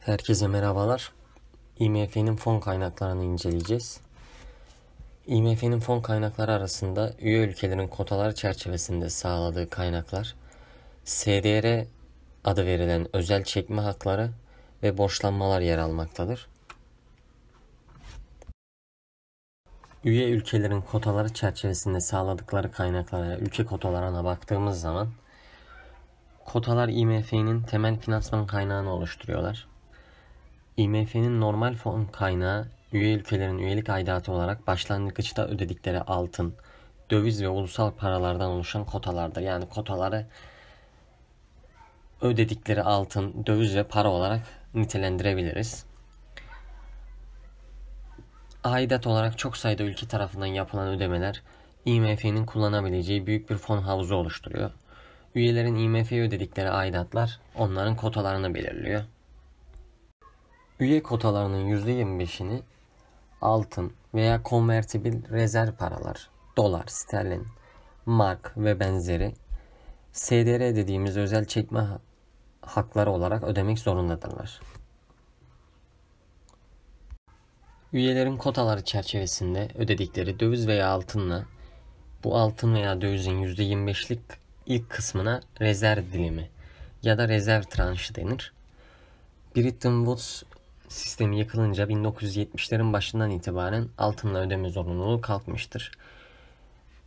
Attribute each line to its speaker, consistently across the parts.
Speaker 1: Herkese merhabalar. IMF'nin fon kaynaklarını inceleyeceğiz. IMF'nin fon kaynakları arasında üye ülkelerin kotaları çerçevesinde sağladığı kaynaklar, SDR adı verilen özel çekme hakları ve borçlanmalar yer almaktadır. Üye ülkelerin kotaları çerçevesinde sağladıkları kaynaklara, ülke kotalarına baktığımız zaman kotalar IMF'nin temel finansman kaynağını oluşturuyorlar. IMF'nin normal fon kaynağı üye ülkelerin üyelik aidatı olarak başlangıçta ödedikleri altın, döviz ve ulusal paralardan oluşan kotalardır. Yani kotaları ödedikleri altın, döviz ve para olarak nitelendirebiliriz. Aidat olarak çok sayıda ülke tarafından yapılan ödemeler IMF'nin kullanabileceği büyük bir fon havuzu oluşturuyor. Üyelerin IMF'ye ödedikleri aidatlar onların kotalarını belirliyor. Üye kotalarının %25'ini altın veya konvertibil rezerv paralar, dolar, sterlin, mark ve benzeri SDR dediğimiz özel çekme hakları olarak ödemek zorundadırlar. Üyelerin kotaları çerçevesinde ödedikleri döviz veya altınla bu altın veya dövizin %25'lik ilk kısmına rezerv dilimi ya da rezerv tranşı denir. Bretton Woods sistemi yıkılınca 1970'lerin başından itibaren altınla ödeme zorunluluğu kalkmıştır.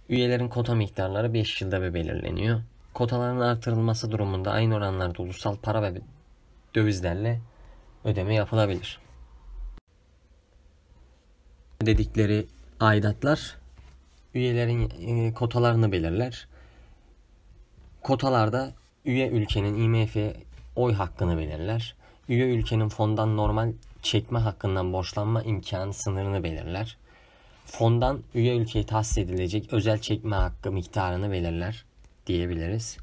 Speaker 1: Üyelerin kota miktarları 5 yılda bir belirleniyor. Kotaların artırılması durumunda aynı oranlarda ulusal para ve dövizlerle ödeme yapılabilir. Dedikleri aidatlar üyelerin e, kotalarını belirler. Kotalarda üye ülkenin IMF oy hakkını belirler üye ülkenin fondan normal çekme hakkından borçlanma imkanı sınırını belirler. Fondan üye ülkeye tahsis edilecek özel çekme hakkı miktarını belirler diyebiliriz.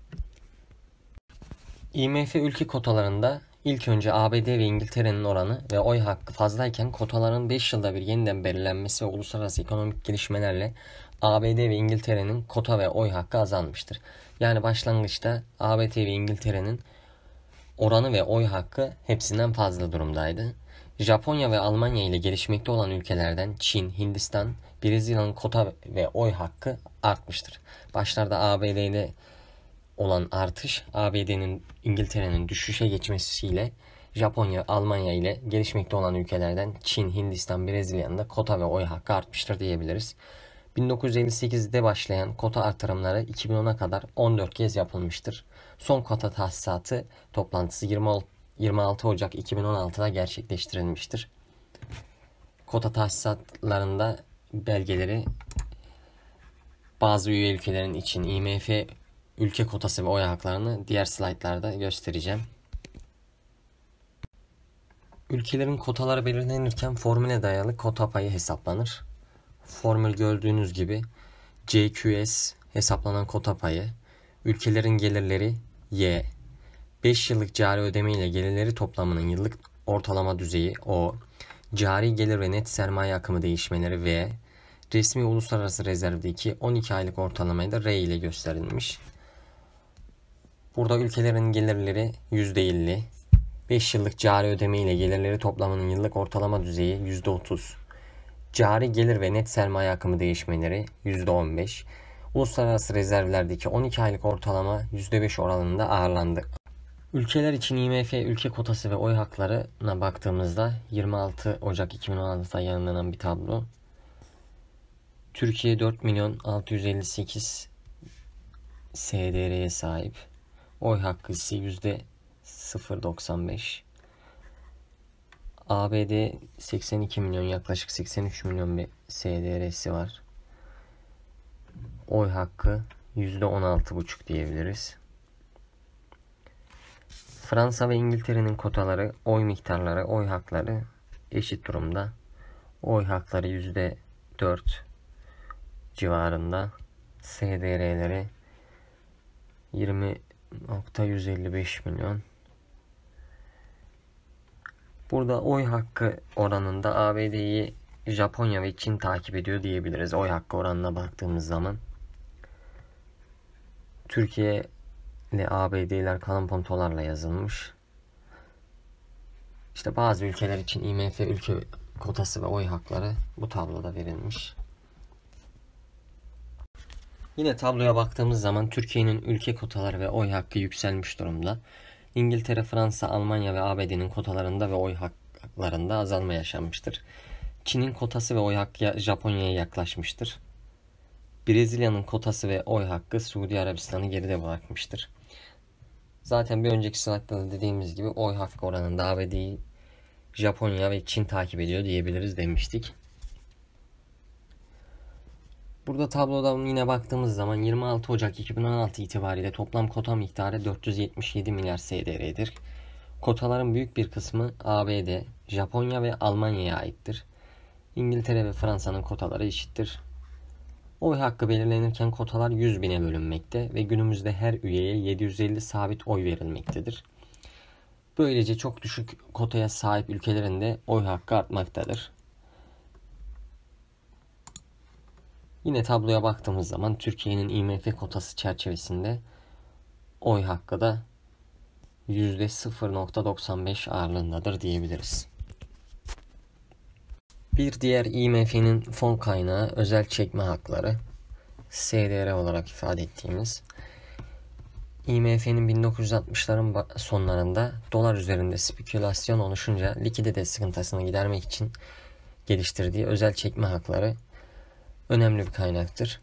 Speaker 1: IMF ülke kotalarında ilk önce ABD ve İngiltere'nin oranı ve oy hakkı fazlayken kotaların 5 yılda bir yeniden belirlenmesi ve uluslararası ekonomik gelişmelerle ABD ve İngiltere'nin kota ve oy hakkı azalmıştır. Yani başlangıçta ABD ve İngiltere'nin oranı ve oy hakkı hepsinden fazla durumdaydı. Japonya ve Almanya ile gelişmekte olan ülkelerden Çin, Hindistan, Brezilya'nın kota ve oy hakkı artmıştır. Başlarda ABD ile olan artış ABD'nin İngiltere'nin düşüşe geçmesiyle Japonya, Almanya ile gelişmekte olan ülkelerden Çin, Hindistan, Brezilya'nın da kota ve oy hakkı artmıştır diyebiliriz. 1958'de başlayan kota artırımları 2010'a kadar 14 kez yapılmıştır son kota tahsisatı toplantısı 26, Ocak 2016'da gerçekleştirilmiştir. Kota tahsisatlarında belgeleri bazı üye ülkelerin için IMF ülke kotası ve oy haklarını diğer slaytlarda göstereceğim. Ülkelerin kotaları belirlenirken formüle dayalı kota payı hesaplanır. Formül gördüğünüz gibi CQS hesaplanan kota payı, ülkelerin gelirleri Y 5 yıllık cari ödeme ile gelirleri toplamının yıllık ortalama düzeyi O, cari gelir ve net sermaye akımı değişmeleri V, resmi uluslararası rezervdeki 12 aylık ortalamayı da R ile gösterilmiş. Burada ülkelerin gelirleri %50, 5 yıllık cari ödeme ile gelirleri toplamının yıllık ortalama düzeyi %30, cari gelir ve net sermaye akımı değişmeleri %15, Uluslararası rezervlerdeki 12 aylık ortalama %5 oranında ağırlandı. Ülkeler için IMF ülke kotası ve oy haklarına baktığımızda 26 Ocak 2016'da yayınlanan bir tablo. Türkiye 4 milyon 658 SDR'ye sahip. Oy hakkı ise %0.95. ABD 82 milyon yaklaşık 83 milyon bir SDR'si var oy hakkı %16,5 diyebiliriz. Fransa ve İngiltere'nin kotaları, oy miktarları, oy hakları eşit durumda. Oy hakları %4 civarında. SDR'leri 20.155 milyon. Burada oy hakkı oranında ABD'yi Japonya ve Çin takip ediyor diyebiliriz. Oy hakkı oranına baktığımız zaman. Türkiye ve ABD'ler kalın pontolarla yazılmış. İşte bazı ülkeler için IMF ülke kotası ve oy hakları bu tabloda verilmiş. Yine tabloya baktığımız zaman Türkiye'nin ülke kotaları ve oy hakkı yükselmiş durumda. İngiltere, Fransa, Almanya ve ABD'nin kotalarında ve oy haklarında azalma yaşanmıştır. Çin'in kotası ve oy hakkı Japonya'ya yaklaşmıştır. Brezilya'nın kotası ve oy hakkı Suudi Arabistan'ı geride bırakmıştır. Zaten bir önceki slaytta da dediğimiz gibi oy hakkı oranında ABD'yi Japonya ve Çin takip ediyor diyebiliriz demiştik. Burada tabloda yine baktığımız zaman 26 Ocak 2016 itibariyle toplam kota miktarı 477 milyar SDR'dir. Kotaların büyük bir kısmı ABD, Japonya ve Almanya'ya aittir. İngiltere ve Fransa'nın kotaları eşittir. Oy hakkı belirlenirken kotalar 100 bine bölünmekte ve günümüzde her üyeye 750 sabit oy verilmektedir. Böylece çok düşük kotaya sahip ülkelerin de oy hakkı artmaktadır. Yine tabloya baktığımız zaman Türkiye'nin IMF kotası çerçevesinde oy hakkı da %0.95 ağırlığındadır diyebiliriz. Bir diğer IMF'nin fon kaynağı özel çekme hakları. SDR olarak ifade ettiğimiz IMF'nin 1960'ların sonlarında dolar üzerinde spekülasyon oluşunca likidite sıkıntısını gidermek için geliştirdiği özel çekme hakları önemli bir kaynaktır.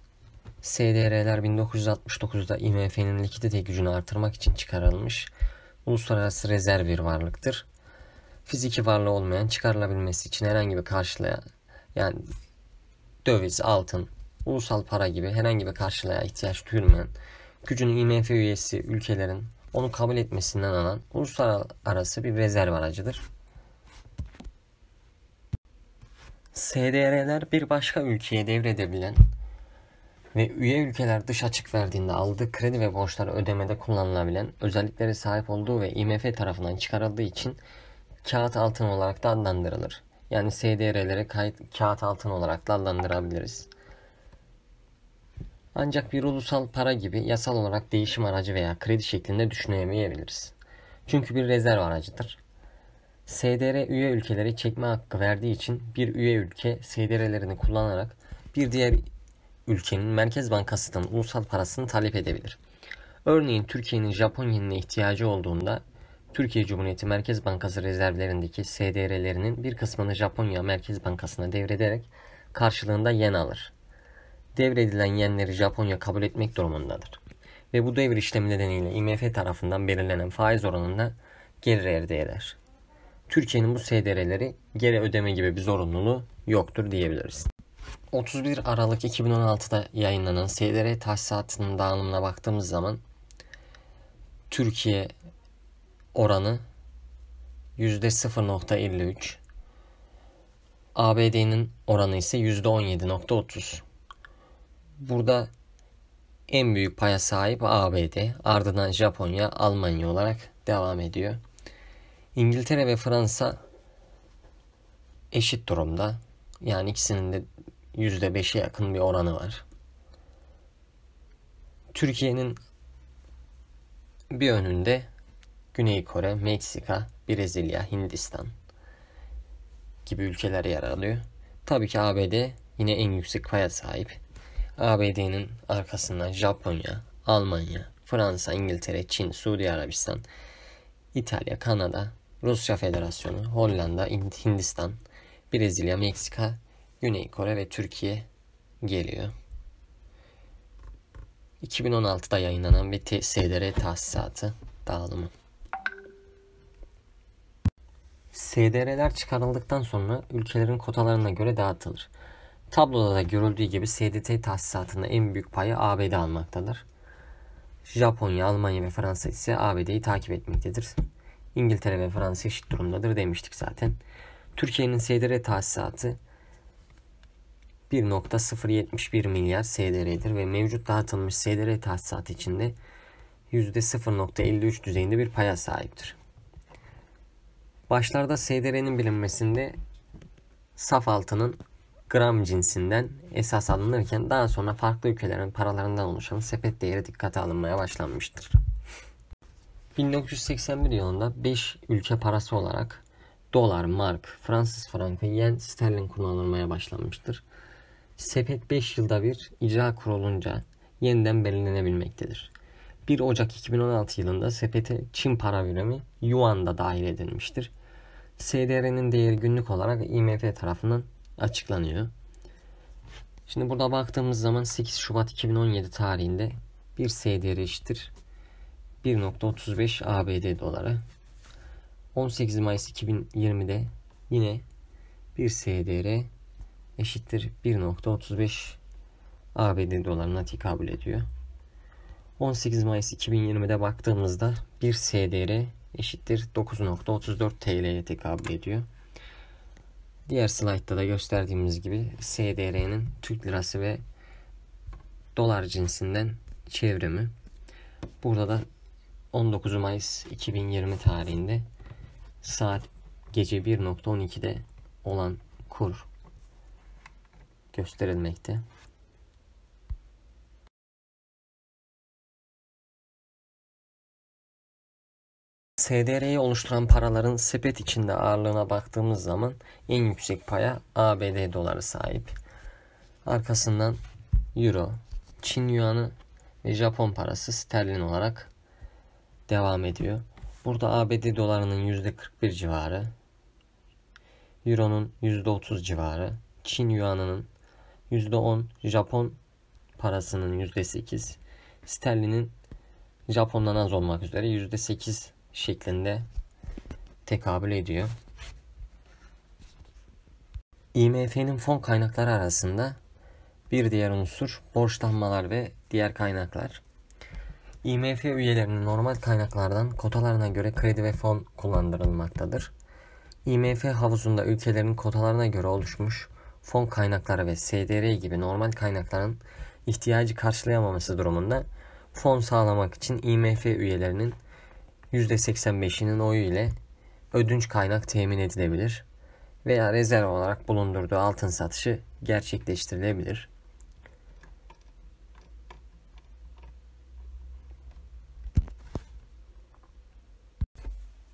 Speaker 1: SDR'ler 1969'da IMF'nin likidite gücünü artırmak için çıkarılmış uluslararası rezerv bir varlıktır fiziki varlığı olmayan çıkarılabilmesi için herhangi bir karşılığa yani döviz, altın, ulusal para gibi herhangi bir karşılığa ihtiyaç duyulmayan, gücünü IMF üyesi ülkelerin onu kabul etmesinden alan uluslararası bir rezerv aracıdır. SDR'ler bir başka ülkeye devredebilen ve üye ülkeler dış açık verdiğinde aldığı kredi ve borçları ödemede kullanılabilen özelliklere sahip olduğu ve IMF tarafından çıkarıldığı için kağıt altın olarak da adlandırılır. Yani SDR'lere kayıt kağıt altın olarak da adlandırabiliriz. Ancak bir ulusal para gibi yasal olarak değişim aracı veya kredi şeklinde düşünemeyebiliriz. Çünkü bir rezerv aracıdır. SDR üye ülkeleri çekme hakkı verdiği için bir üye ülke SDR'lerini kullanarak bir diğer ülkenin Merkez Bankası'ndan ulusal parasını talep edebilir. Örneğin Türkiye'nin Japon ihtiyacı olduğunda Türkiye Cumhuriyeti Merkez Bankası rezervlerindeki SDR'lerinin bir kısmını Japonya Merkez Bankası'na devrederek karşılığında yen alır. Devredilen yenleri Japonya kabul etmek durumundadır. Ve bu devir işlemi nedeniyle IMF tarafından belirlenen faiz oranında gelir elde eder. Türkiye'nin bu SDR'leri geri ödeme gibi bir zorunluluğu yoktur diyebiliriz. 31 Aralık 2016'da yayınlanan SDR tahsisatının dağılımına baktığımız zaman Türkiye oranı %0.53. ABD'nin oranı ise %17.30. Burada en büyük paya sahip ABD, ardından Japonya, Almanya olarak devam ediyor. İngiltere ve Fransa eşit durumda. Yani ikisinin de %5'e yakın bir oranı var. Türkiye'nin bir önünde Güney Kore, Meksika, Brezilya, Hindistan gibi ülkelere yer alıyor. Tabii ki ABD yine en yüksek paya sahip. ABD'nin arkasından Japonya, Almanya, Fransa, İngiltere, Çin, Suudi Arabistan, İtalya, Kanada, Rusya Federasyonu, Hollanda, Hindistan, Brezilya, Meksika, Güney Kore ve Türkiye geliyor. 2016'da yayınlanan bir SDR tahsisatı dağılımı. SDR'ler çıkarıldıktan sonra ülkelerin kotalarına göre dağıtılır. Tabloda da görüldüğü gibi SDT tahsisatında en büyük payı ABD almaktadır. Japonya, Almanya ve Fransa ise ABD'yi takip etmektedir. İngiltere ve Fransa eşit durumdadır demiştik zaten. Türkiye'nin SDR tahsisatı 1.071 milyar SDR'dir ve mevcut dağıtılmış SDR tahsisatı içinde %0.53 düzeyinde bir paya sahiptir. Başlarda SDR'nin bilinmesinde saf altının gram cinsinden esas alınırken daha sonra farklı ülkelerin paralarından oluşan sepet değeri dikkate alınmaya başlanmıştır. 1981 yılında 5 ülke parası olarak dolar, mark, Fransız frankı, yen, sterlin kullanılmaya başlanmıştır. Sepet 5 yılda bir icra kurulunca yeniden belirlenebilmektedir. 1 Ocak 2016 yılında sepete Çin para birimi Yuan da dahil edilmiştir. SDR'nin değeri günlük olarak IMF tarafından açıklanıyor. Şimdi burada baktığımız zaman 8 Şubat 2017 tarihinde bir SDR eşittir 1.35 ABD doları. 18 Mayıs 2020'de yine bir SDR eşittir 1.35 ABD dolarına tekabül ediyor. 18 Mayıs 2020'de baktığımızda bir SDR eşittir 9.34 TL'ye tekabül ediyor. Diğer slaytta da gösterdiğimiz gibi SDR'nin Türk lirası ve dolar cinsinden çevrimi. Burada da 19 Mayıs 2020 tarihinde saat gece 1.12'de olan kur gösterilmekte. SDR'yi oluşturan paraların sepet içinde ağırlığına baktığımız zaman en yüksek paya ABD doları sahip. Arkasından Euro, Çin Yuan'ı ve Japon parası sterlin olarak devam ediyor. Burada ABD dolarının %41 civarı, Euro'nun %30 civarı, Çin Yuan'ının %10, Japon parasının %8, sterlinin Japon'dan az olmak üzere %8 şeklinde tekabül ediyor. IMF'nin fon kaynakları arasında bir diğer unsur borçlanmalar ve diğer kaynaklar. IMF üyelerinin normal kaynaklardan kotalarına göre kredi ve fon kullandırılmaktadır. IMF havuzunda ülkelerin kotalarına göre oluşmuş fon kaynakları ve SDR gibi normal kaynakların ihtiyacı karşılayamaması durumunda fon sağlamak için IMF üyelerinin %85'inin oyu ile ödünç kaynak temin edilebilir veya rezerv olarak bulundurduğu altın satışı gerçekleştirilebilir.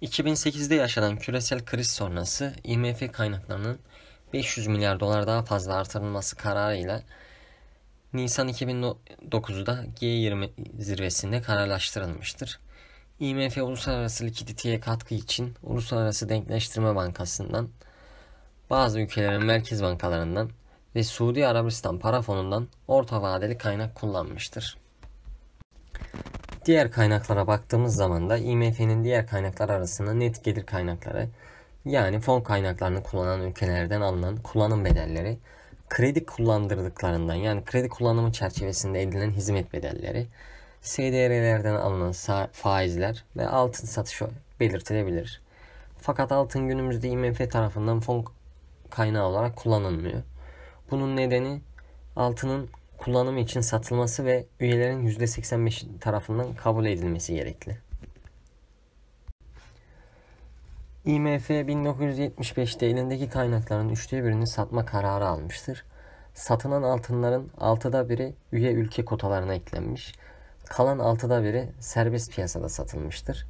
Speaker 1: ...2008'de yaşanan küresel kriz sonrası IMF kaynaklarının 500 milyar dolar daha fazla artırılması kararıyla Nisan 2009'da G20 zirvesinde kararlaştırılmıştır. IMF Uluslararası Likiditeye Katkı için Uluslararası Denkleştirme Bankası'ndan, bazı ülkelerin merkez bankalarından ve Suudi Arabistan para fonundan orta vadeli kaynak kullanmıştır. Diğer kaynaklara baktığımız zaman da IMF'nin diğer kaynaklar arasında net gelir kaynakları yani fon kaynaklarını kullanan ülkelerden alınan kullanım bedelleri, kredi kullandırdıklarından yani kredi kullanımı çerçevesinde edilen hizmet bedelleri, SDR'lerden alınan faizler ve altın satışı belirtilebilir. Fakat altın günümüzde IMF tarafından fon kaynağı olarak kullanılmıyor. Bunun nedeni altının kullanımı için satılması ve üyelerin %85 tarafından kabul edilmesi gerekli. IMF 1975'te elindeki kaynakların üçte birini satma kararı almıştır. Satılan altınların altıda biri üye ülke kotalarına eklenmiş. Kalan altıda biri serbest piyasada satılmıştır.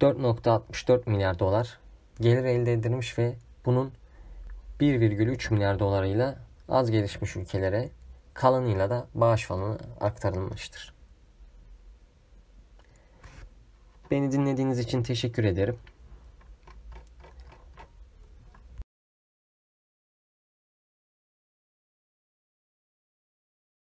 Speaker 1: 4.64 milyar dolar gelir elde edilmiş ve bunun 1,3 milyar dolarıyla az gelişmiş ülkelere kalanıyla da bağış falan aktarılmıştır. Beni dinlediğiniz için teşekkür ederim.